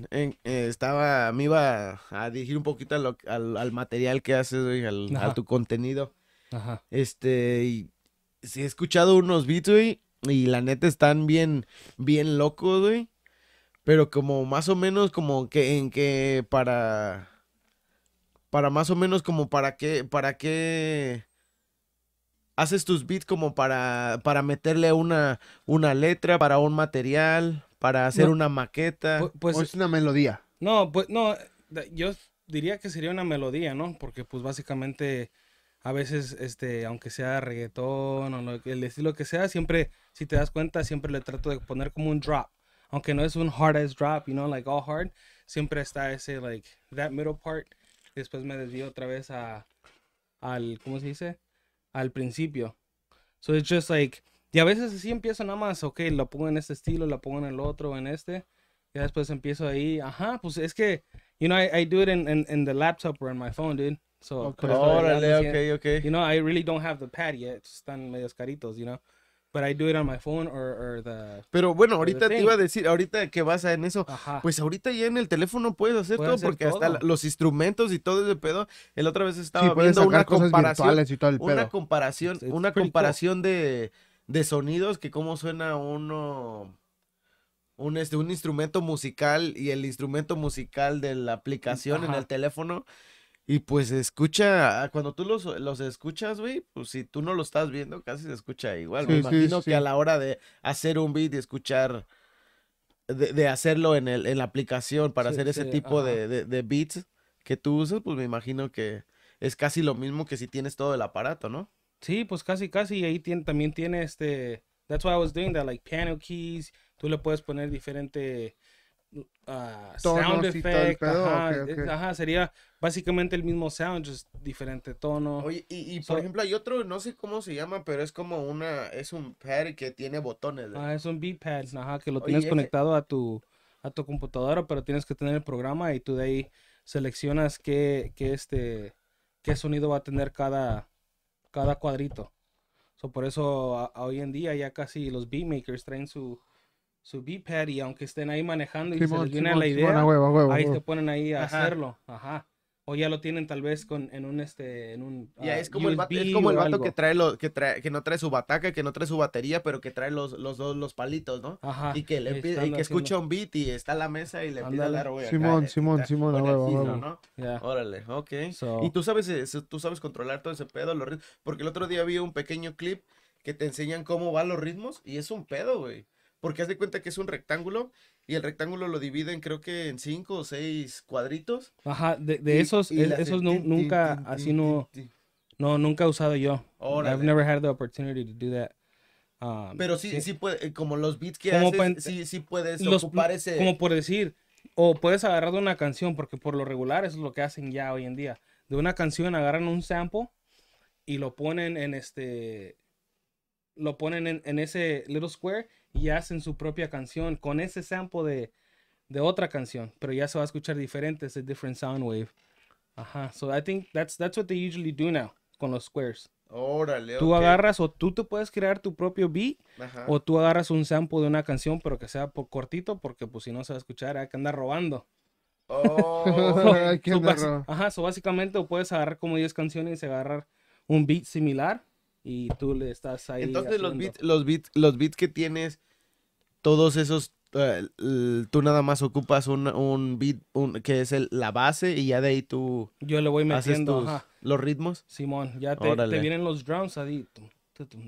estaba a eh, estaba, me iba a dirigir un poquito al, material que haces, al, a tu contenido. Este, y he escuchado unos beats, y la neta están bien, bien locos, güey. Pero como más o menos como que en que para... Para más o menos como para qué, para qué haces tus beats como para, para meterle una, una letra, para un material para hacer una maqueta? Pues, ¿O es una melodía? No, pues no, yo diría que sería una melodía, ¿no? Porque pues básicamente a veces, este, aunque sea reggaetón o el estilo que sea, siempre, si te das cuenta, siempre le trato de poner como un drop. Aunque no es un hard drop, you know, like all hard, siempre está ese, like, that middle part. Después me desvío otra vez a, al, ¿cómo se dice? Al principio. So it's just like, y a veces así empiezo nada más, ok, lo pongo en este estilo, lo pongo en el otro, en este. Y después empiezo ahí, ajá, pues es que, you know, I, do it in, the laptop or in my phone, dude. So, okay. Órale, ok, ok. You know, I really don't have the pad yet, están medios caritos, you know. But I do it on my phone or, or the, Pero bueno, ahorita te iba a decir, ahorita que vas a en eso, pues ahorita ya en el teléfono puedes hacer todo, porque hasta los instrumentos y todo ese pedo. El otra vez estaba viendo una comparación, y todo el pedo. una comparación. una comparación de de sonidos, que cómo suena uno, un, este, un instrumento musical y el instrumento musical de la aplicación en el teléfono. Y pues escucha, ah, cuando tú los, los escuchas, güey, pues si tú no lo estás viendo, casi se escucha igual. Me imagino que a la hora de hacer un beat y escuchar de, hacerlo en, el, en la aplicación para hacer ese tipo de, de, de, beats que tú usas, pues me imagino que es casi lo mismo que si tienes todo el aparato, ¿no? Sí, pues casi, casi. Y ahí tiene, también tiene este. That's why I was doing that, like piano keys. Tú le puedes poner diferente uh, ah, sound effect. ajá, sería básicamente el mismo sound, just diferente tono. Oye, y, por ejemplo, hay otro, no sé cómo se llama, pero es como una. Es un pad que tiene botones. Ah, es un beat pads, ajá, que lo tienes conectado a tu, a tu computadora, pero tienes que tener el programa y tú de ahí seleccionas qué, este, qué sonido va a tener cada cada cuadrito. So, por eso hoy en día ya casi los makers traen su, su pad y aunque estén ahí manejando y se les viene la idea, ahí se ponen ahí a hacerlo. Ajá. O ya lo tienen tal vez con, en un este en un ya ah, es como el, vato que trae lo, que trae que no trae su bataca, que no trae su batería, pero que trae los los dos los palitos, ¿no? Ajá. Y que le que escucha un beat y está a la mesa y le pide pide dar güey Simón, eh, Simón, Simón, Órale, ok. Y tú sabes eh, tú sabes controlar todo ese pedo, los ritmos, porque el otro día vi un pequeño clip que te enseñan cómo van los ritmos y es un pedo, güey porque haz de cuenta que es un rectángulo y el rectángulo lo dividen creo que en cinco o seis cuadritos. Ajá, de, esos, e, esos nunca, así no, no, nunca he usado yo. I've never had the opportunity to do that. Um, Pero sí, sí, puede, eh, como los beats que haces, sí, sí puedes ocupar ese... Como por decir, o puedes agarrar de una canción, porque por lo regular eso es lo que hacen ya hoy en día. De una canción agarran un sample y lo ponen en este... Lo ponen en ese little square y hacen su propia canción con ese sample de, de otra canción, pero ya se va a escuchar diferente, es a different sound wave. Ajá, so I think that's, that's what they usually do now con los squares. Órale, tú agarras o tú te puedes crear tu propio beat o tú agarras un sample de una canción pero que sea por cortito porque pues si no se va a escuchar hay que andar robando. Oh, hay que andar Ajá, so básicamente puedes agarrar como 10 canciones y agarrar un beat similar y tú le estás ahí. Entonces los beats, los beats, los beats que tienes, todos esos, eh, tú nada más ocupas un, un beat que es el, la base y ya de ahí tú. Yo le voy metiendo los ritmos. Simón, ya te, vienen los drums ahí.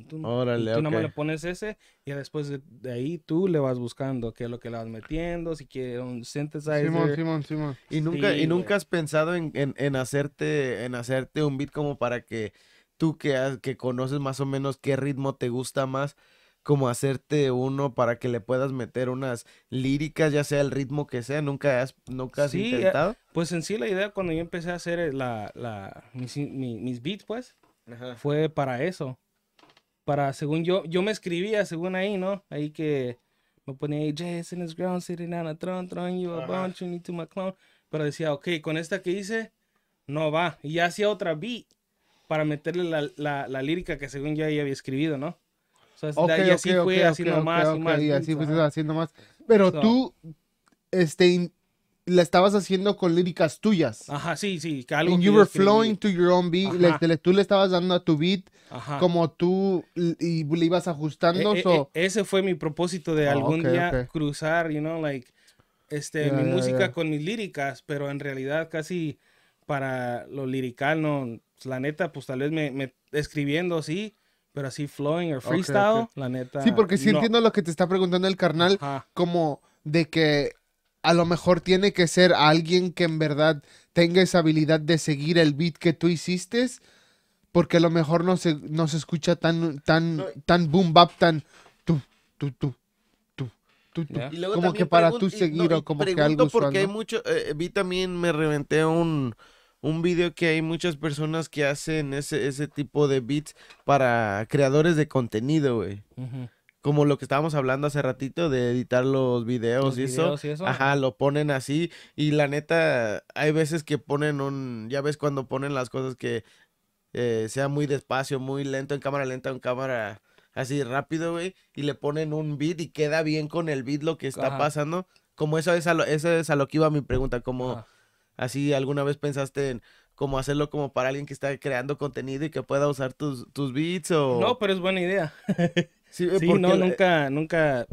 tú nada más le pones ese y después de, ahí tú le vas buscando qué es lo que le vas metiendo, si quieres un synthesizer. Simón, Simón, Simón. Y nunca, y nunca has pensado en, en, en, hacerte, en hacerte un beat como para que tú que, conoces más o menos qué ritmo te gusta más, como hacerte uno para que le puedas meter unas líricas, ya sea el ritmo que sea, nunca has, nunca sí, eh, Pues en sí la idea cuando yo empecé a hacer eh, la, la mis, beats, pues, fue para eso. Para, según yo, yo me escribía, según ahí, ¿no? Ahí que me ponía ahí, in ground, sitting a tron you a bunch, you need to my clone. Pero decía, ok, con esta que hice, no va. Y ya hacía otra beat para meterle la, la, la lírica que según yo ya había escribido, ¿no? O sea, así fue haciendo más y más. Y así haciendo más. Pero tú, este, la estabas haciendo con líricas tuyas. Ajá, sí, sí. Y you were flowing to your own beat. tú le estabas dando a tu beat como tú y le ibas ajustando. E, e, e, ese fue mi propósito de ah, algún día cruzar, you know, like, este, mi música con mis líricas, pero en realidad casi para lo lirical no, pues, la neta, pues tal vez me, escribiendo así, pero así flowing o freestyle, la neta. Sí, porque sí entiendo lo que te está preguntando el carnal, como de que a lo mejor tiene que ser alguien que en verdad tenga esa habilidad de seguir el beat que tú hiciste, porque a lo mejor no se, no se escucha tan, tan, tan boom bap, tan tú, tú, tú. Tú, tú. tú, como que para tú seguir o como que algo porque hay mucho eh, vi también me reventé un un video que hay muchas personas que hacen ese, ese tipo de beats para creadores de contenido, güey. Como lo que estábamos hablando hace ratito de editar los videos, y, eso. y, Ajá, lo ponen así. Y la neta, hay veces que ponen un. Ya ves cuando ponen las cosas que eh, sea muy despacio, muy lento, en cámara lenta, en cámara así rápido, güey, y le ponen un beat y queda bien con el beat lo que está pasando. Como eso es, a lo, eso es a lo que iba mi pregunta, como Así, ¿alguna vez pensaste en cómo hacerlo como para alguien que está creando contenido y que pueda usar tus, tus beats o...? No, pero es buena idea. Eh, sí, no, nunca, nunca,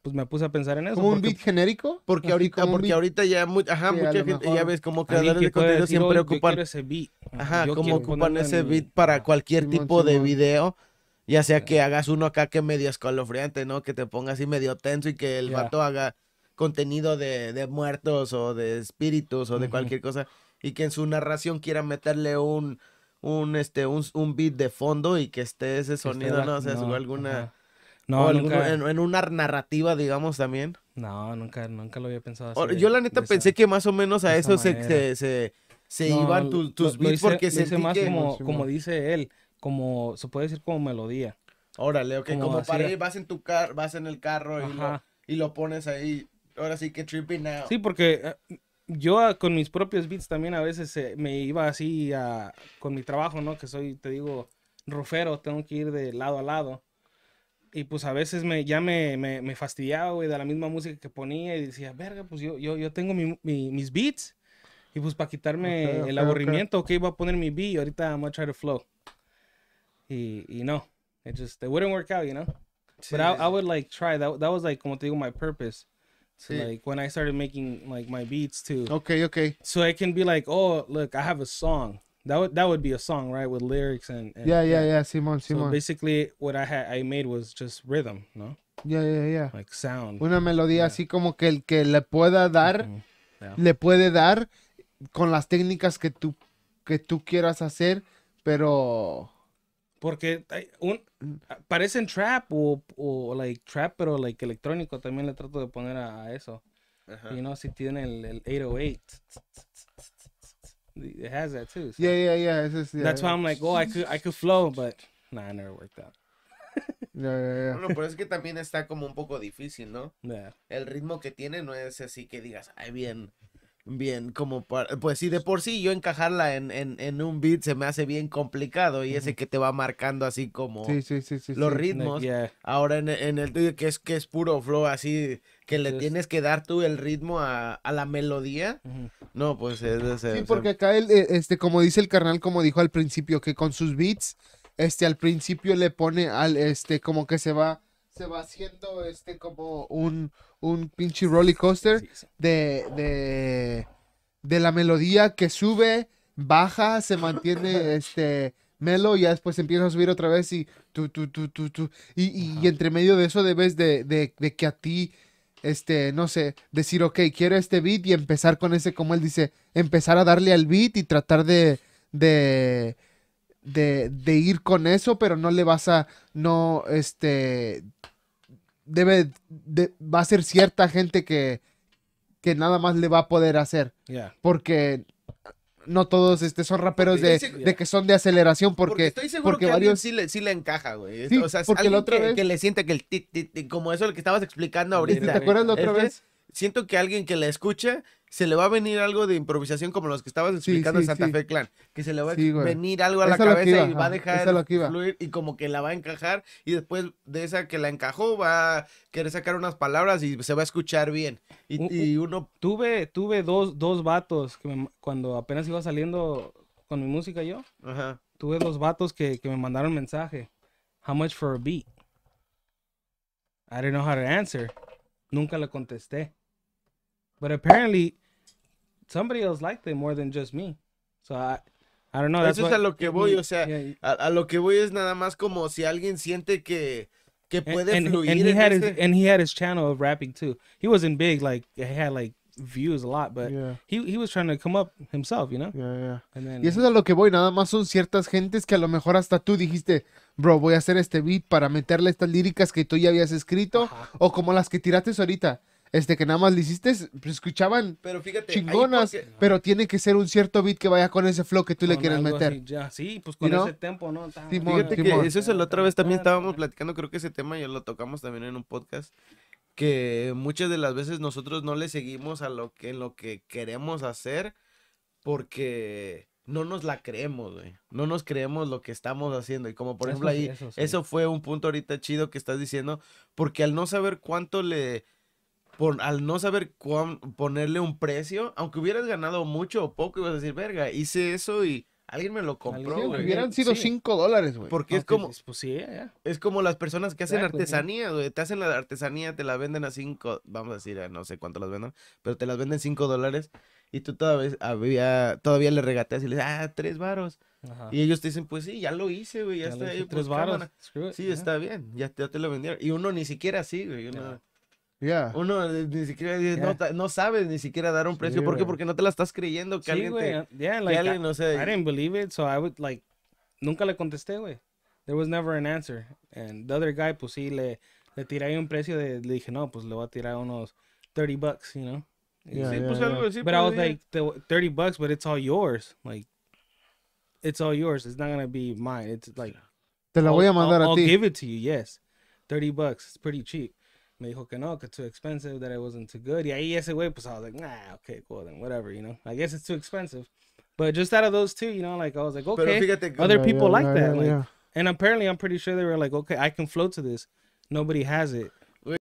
pues me puse a pensar en eso. ¿Como un beat genérico? Porque ahorita, porque ahorita ya, muy, mucha gente, ya ves, como creadores de contenido siempre ocupan... ese beat. Ajá, como ocupan ese beat para cualquier tipo de video. Ya sea que hagas uno acá que medio escalofriante, ¿no? Que te ponga así medio tenso y que el yeah. vato haga contenido de, muertos o de espíritus o de cualquier cosa y que en su narración quiera meterle un, un, este, un, un beat de fondo y que esté ese sonido, ¿no? O sea, alguna... No, en, una narrativa, digamos, también. No, nunca, nunca lo había pensado así. yo la neta pensé que más o menos a eso se, se, iban tus, beats porque se más como, como dice él, como, se puede decir como melodía. Órale, okay como, para ir, vas en tu vas en el carro y y lo, pones ahí ahora sí que tripping now. Sí, porque eh, yo ah, con mis propios beats también a veces eh, me iba así a, con mi trabajo, ¿no? Que soy, te digo, rufero, tengo que ir de lado a lado. Y pues a veces me, ya me, me, me fastidiaba, güey, de la misma música que ponía y decía, verga, pues yo, yo, yo tengo mis beats. Y pues para quitarme el aburrimiento, ok, iba a poner mi beat y ahorita I'm gonna try to flow. Y, y no, it just, it wouldn't work out, you know? But I, I would like try, that, that was like, como te digo, my purpose. like when I started making like my beats too. Okay, okay. So I can be like, oh look, I have a song. That would that would be a song, right, with lyrics and, and yeah, yeah, yeah. Simon, Simon. So basically, what I had I made was just rhythm, no. Yeah, yeah, yeah. Like sound. Una melodía yeah. así como que el que le pueda dar, mm -hmm. yeah. le puede dar con las técnicas que tú que tú quieras hacer, pero Porque un, mm. ah, parecen trap o, o, like trap, pero like electrónico también le trato de poner a, eso. y You know, si tiene el, 808. It has that too. Yeah, yeah, yeah. That's eh. why I'm like, oh, I could, I could flow, but nah, it never worked out. Yeah, yeah, yeah. Bueno, pero es que también está como un poco difícil, ¿no? El ritmo que tiene no es así que digas, ay, bien, bien como para, pues sí, de por sí yo encajarla en, en, en, un beat se me hace bien complicado y ese que te va marcando así como los ritmos. Ahora en, en, el que es que es puro flow así que le tienes que dar tú el ritmo a, a la melodía. No, pues es, Sí, porque acá el, eh, este como dice el carnal como dijo al principio que con sus beats este al principio le pone al este como que se va se va haciendo este como un, un pinche roller coaster De, de, de, la melodía que sube, baja, se mantiene este melo y después empieza a subir otra vez y tú, tú, tú, tú, Y, entre medio de eso debes de, de, de que a ti este, no sé, decir, ok, quiero este beat y empezar con ese, como él dice, empezar a darle al beat y tratar de, de, de, ir con eso, pero no le vas a, no, este, debe, de, va a ser cierta gente que, que nada más le va a poder hacer. Porque no todos este, son raperos de, de, que son de aceleración porque, porque estoy seguro que varios sí le, sí le encaja, güey. o sea, porque que, que le siente que el tit, como eso lo que estabas explicando ahorita. ¿Te acuerdas la otra vez? Siento que alguien que le escucha se le va a venir algo de improvisación como los que estabas explicando en Santa Fe Clan, que se le va a venir algo a la cabeza y va a dejar fluir y como que la va a encajar y después de esa que la encajó va a querer sacar unas palabras y se va a escuchar bien. Y, uno... Tuve, tuve dos, dos vatos cuando apenas iba saliendo con mi música yo, tuve dos vatos que, me mandaron mensaje. How much for a beat? I didn't know how to answer. Nunca le contesté. But apparently somebody else liked it more than just me. So I, I don't know. Eso es a lo que voy, o sea, a, lo que voy es nada más como si alguien siente que que puede and, fluir. And, and he had his, este and he had his channel of rapping too. He wasn't big, like he had like views a lot, but he, he was trying to come up himself, you know? Yeah, yeah. y eso es a lo que voy, nada más son ciertas gentes que a lo mejor hasta tú dijiste, bro, voy a hacer este beat para meterle estas líricas que tú ya habías escrito, o como las que tiraste ahorita este que nada más le hiciste, escuchaban pero chingonas, pero tiene que ser un cierto beat que vaya con ese flow que tú le quieres meter. sí, pues con ese tempo, ¿no? fíjate que eso es la otra vez también ah, estábamos platicando, creo que ese tema ya lo tocamos también en un podcast que muchas de las veces nosotros no le seguimos a lo que lo que queremos hacer porque no nos la creemos, güey. No nos creemos lo que estamos haciendo. Y como por ejemplo ahí, eso, fue un punto ahorita chido que estás diciendo, porque al no saber cuánto le, por, al no saber ponerle un precio, aunque hubieras ganado mucho o poco, ibas a decir, verga, hice eso y alguien me lo compró, güey. Hubieran sido cinco dólares, güey. Porque es como, pues es como las personas que hacen artesanía, güey. Te hacen la artesanía, te la venden a cinco, vamos a decir, no sé cuánto las venden, pero te las venden cinco dólares y tú todavía, todavía le regateas y le dices, ah, 3 varos. Y ellos te dicen, pues sí, ya lo hice, güey, ya, está ahí. Tres varos. Sí, está bien, ya te, lo vendieron. Y uno ni siquiera así, güey. Uno, uno eh, ni siquiera eh, no, no, sabes ni siquiera dar un precio. ¿Por qué? Porque no te la estás creyendo que sí, alguien eh, I, no didn't believe it, so I would, like, nunca le contesté, güey. There was never an answer. And the other guy, pues sí, le, le tiré un precio de, le dije, no, pues le voy a tirar unos 30 bucks, you know? Yeah, sí, pues algo But I was like, 30 bucks, but it's all yours. Like, it's all yours. It's not gonna be mine. It's like... Te la voy a mandar a ti. I'll give it to you, yes. 30 bucks. It's pretty cheap. me dijo que no, que too expensive, that it wasn't too good. Y ahí ese güey, pues I was like, nah, okay, cool, then whatever, you know. I guess it's too expensive. But just out of those two, you know, like I was like, okay, other people yeah, like yeah, that. like, And apparently, I'm pretty sure they were like, okay, I can float to this. Nobody has it.